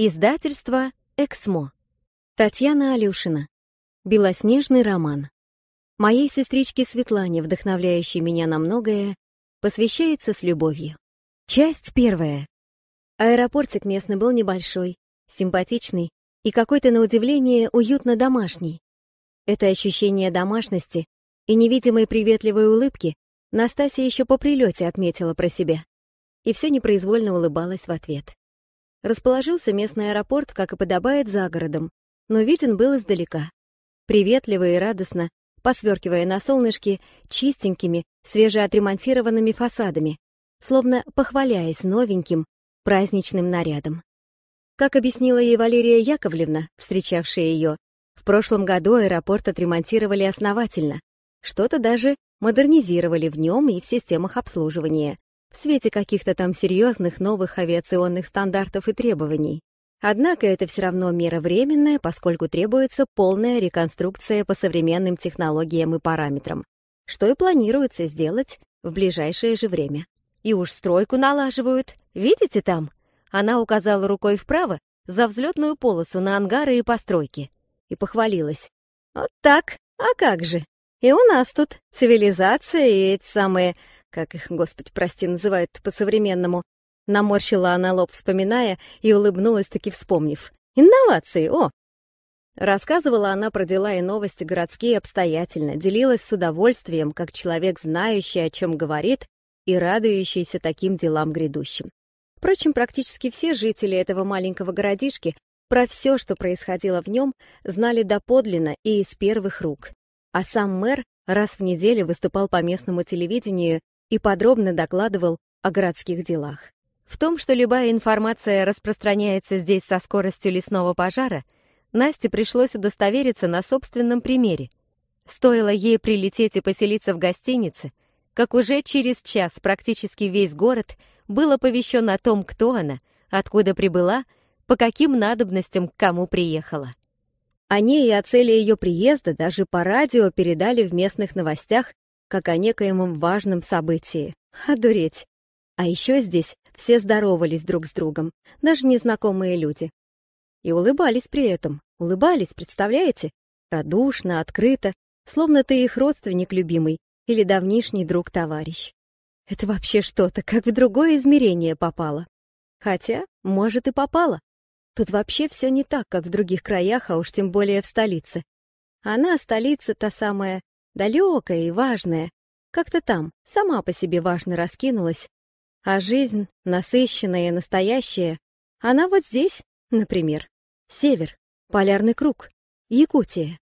Издательство «Эксмо». Татьяна Алюшина. «Белоснежный роман». Моей сестричке Светлане, вдохновляющей меня на многое, посвящается с любовью. Часть первая. Аэропортик местный был небольшой, симпатичный и какой-то, на удивление, уютно домашний. Это ощущение домашности и невидимой приветливой улыбки Настасья еще по прилете отметила про себя. И все непроизвольно улыбалась в ответ. Расположился местный аэропорт, как и подобает, за городом, но виден был издалека. Приветливо и радостно, посверкивая на солнышке чистенькими, свежеотремонтированными фасадами, словно похваляясь новеньким, праздничным нарядом. Как объяснила ей Валерия Яковлевна, встречавшая ее, в прошлом году аэропорт отремонтировали основательно, что-то даже модернизировали в нем и в системах обслуживания свете каких-то там серьезных новых авиационных стандартов и требований. Однако это все равно мера временная, поскольку требуется полная реконструкция по современным технологиям и параметрам, что и планируется сделать в ближайшее же время. И уж стройку налаживают. Видите там? Она указала рукой вправо за взлетную полосу на ангары и постройки. И похвалилась. Вот так, а как же? И у нас тут цивилизация и эти самые как их, Господь прости, называют по-современному. Наморщила она лоб, вспоминая, и улыбнулась таки, вспомнив. «Инновации, о!» Рассказывала она про дела и новости городские обстоятельно, делилась с удовольствием, как человек, знающий, о чем говорит, и радующийся таким делам грядущим. Впрочем, практически все жители этого маленького городишки про все, что происходило в нем, знали доподлинно и из первых рук. А сам мэр раз в неделю выступал по местному телевидению и подробно докладывал о городских делах. В том, что любая информация распространяется здесь со скоростью лесного пожара, Насте пришлось удостовериться на собственном примере. Стоило ей прилететь и поселиться в гостинице, как уже через час практически весь город был оповещен о том, кто она, откуда прибыла, по каким надобностям к кому приехала. О ней и о цели ее приезда даже по радио передали в местных новостях как о некоем важном событии. Одуреть. А еще здесь все здоровались друг с другом, даже незнакомые люди. И улыбались при этом. Улыбались, представляете? Радушно, открыто, словно ты их родственник любимый или давнишний друг-товарищ. Это вообще что-то, как в другое измерение попало. Хотя, может, и попало. Тут вообще все не так, как в других краях, а уж тем более в столице. Она, столица та самая, далекая и важное, Как-то там, сама по себе важно раскинулась. А жизнь, насыщенная и настоящая, она вот здесь, например. Север, полярный круг, Якутия.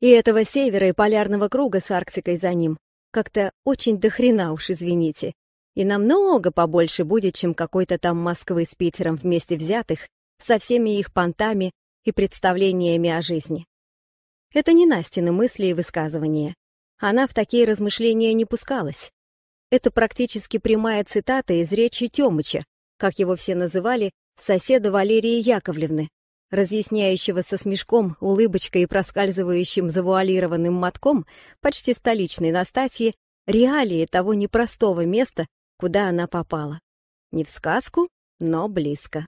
И этого севера и полярного круга с Арктикой за ним как-то очень дохрена уж, извините. И намного побольше будет, чем какой-то там Москвы с Питером вместе взятых, со всеми их понтами и представлениями о жизни. Это не Настины мысли и высказывания. Она в такие размышления не пускалась. Это практически прямая цитата из речи Тёмыча, как его все называли, соседа Валерии Яковлевны, разъясняющего со смешком, улыбочкой и проскальзывающим завуалированным мотком почти столичной Настасьи реалии того непростого места, куда она попала. Не в сказку, но близко.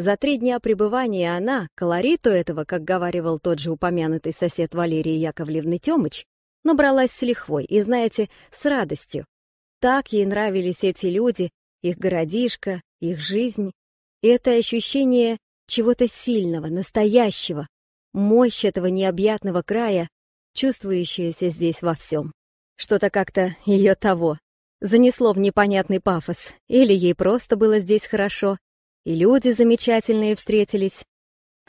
За три дня пребывания она, колориту этого, как говаривал тот же упомянутый сосед Валерии Яковлевны Тёмыч, набралась с лихвой и, знаете, с радостью. Так ей нравились эти люди, их городишко, их жизнь. И это ощущение чего-то сильного, настоящего, мощь этого необъятного края, чувствующаяся здесь во всем. Что-то как-то ее того занесло в непонятный пафос, или ей просто было здесь хорошо, и люди замечательные встретились.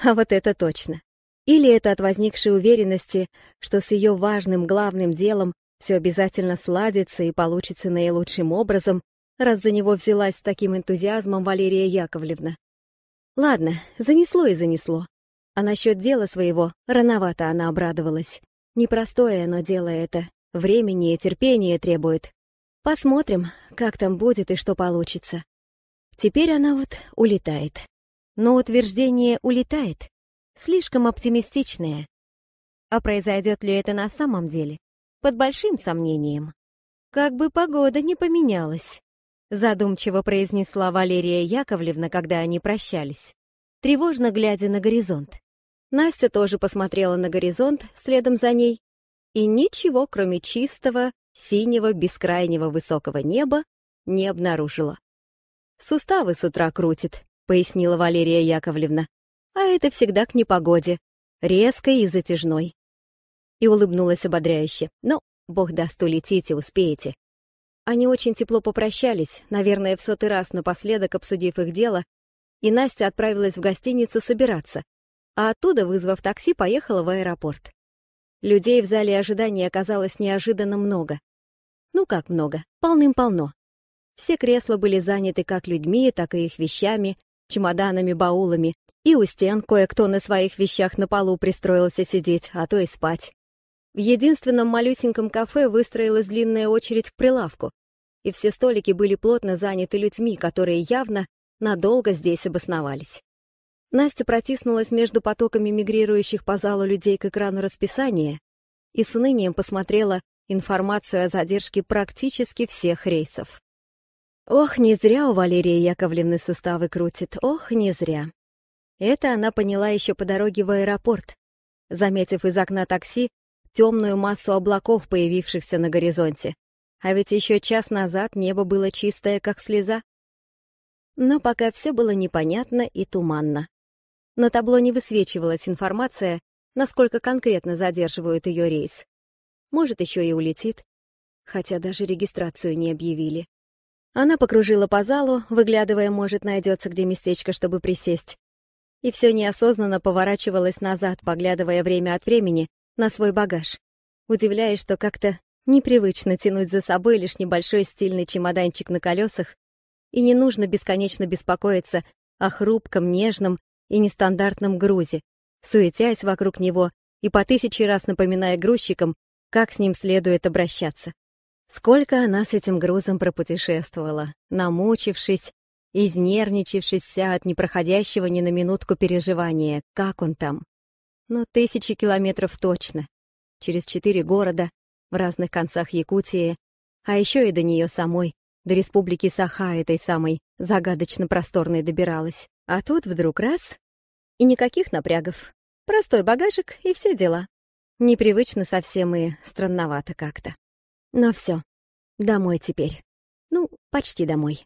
А вот это точно. Или это от возникшей уверенности, что с ее важным главным делом все обязательно сладится и получится наилучшим образом, раз за него взялась с таким энтузиазмом Валерия Яковлевна. Ладно, занесло и занесло. А насчет дела своего рановато она обрадовалась. Непростое оно дело это, времени и терпения требует. Посмотрим, как там будет и что получится. Теперь она вот улетает. Но утверждение «улетает» слишком оптимистичное. А произойдет ли это на самом деле? Под большим сомнением. Как бы погода не поменялась, задумчиво произнесла Валерия Яковлевна, когда они прощались, тревожно глядя на горизонт. Настя тоже посмотрела на горизонт следом за ней, и ничего, кроме чистого, синего, бескрайнего высокого неба, не обнаружила. Суставы с утра крутит, пояснила Валерия Яковлевна. А это всегда к непогоде, резкой и затяжной. И улыбнулась ободряюще. Ну, бог даст, улетите, успеете. Они очень тепло попрощались, наверное, в сотый раз напоследок обсудив их дело, и Настя отправилась в гостиницу собираться, а оттуда, вызвав такси, поехала в аэропорт. Людей в зале ожидания оказалось неожиданно много. Ну как много, полным-полно. Все кресла были заняты как людьми, так и их вещами, чемоданами, баулами, и у стен кое-кто на своих вещах на полу пристроился сидеть, а то и спать. В единственном малюсеньком кафе выстроилась длинная очередь к прилавку, и все столики были плотно заняты людьми, которые явно надолго здесь обосновались. Настя протиснулась между потоками мигрирующих по залу людей к экрану расписания и с унынием посмотрела информацию о задержке практически всех рейсов. Ох, не зря у Валерии Яковлевны суставы крутит, ох, не зря. Это она поняла еще по дороге в аэропорт, заметив из окна такси темную массу облаков, появившихся на горизонте. А ведь еще час назад небо было чистое, как слеза. Но пока все было непонятно и туманно. На табло не высвечивалась информация, насколько конкретно задерживают ее рейс. Может, еще и улетит, хотя даже регистрацию не объявили. Она покружила по залу, выглядывая, может, найдется где местечко, чтобы присесть. И все неосознанно поворачивалась назад, поглядывая время от времени на свой багаж, удивляясь, что как-то непривычно тянуть за собой лишь небольшой стильный чемоданчик на колесах, и не нужно бесконечно беспокоиться о хрупком, нежном и нестандартном грузе, суетясь вокруг него и по тысяче раз напоминая грузчикам, как с ним следует обращаться. Сколько она с этим грузом пропутешествовала, намучившись, изнервничавшись от непроходящего ни на минутку переживания, как он там. Но ну, тысячи километров точно. Через четыре города, в разных концах Якутии, а еще и до нее самой, до республики Саха этой самой, загадочно просторной добиралась. А тут вдруг раз — и никаких напрягов. Простой багажик и все дела. Непривычно совсем и странновато как-то. Но все, домой теперь. Ну, почти домой.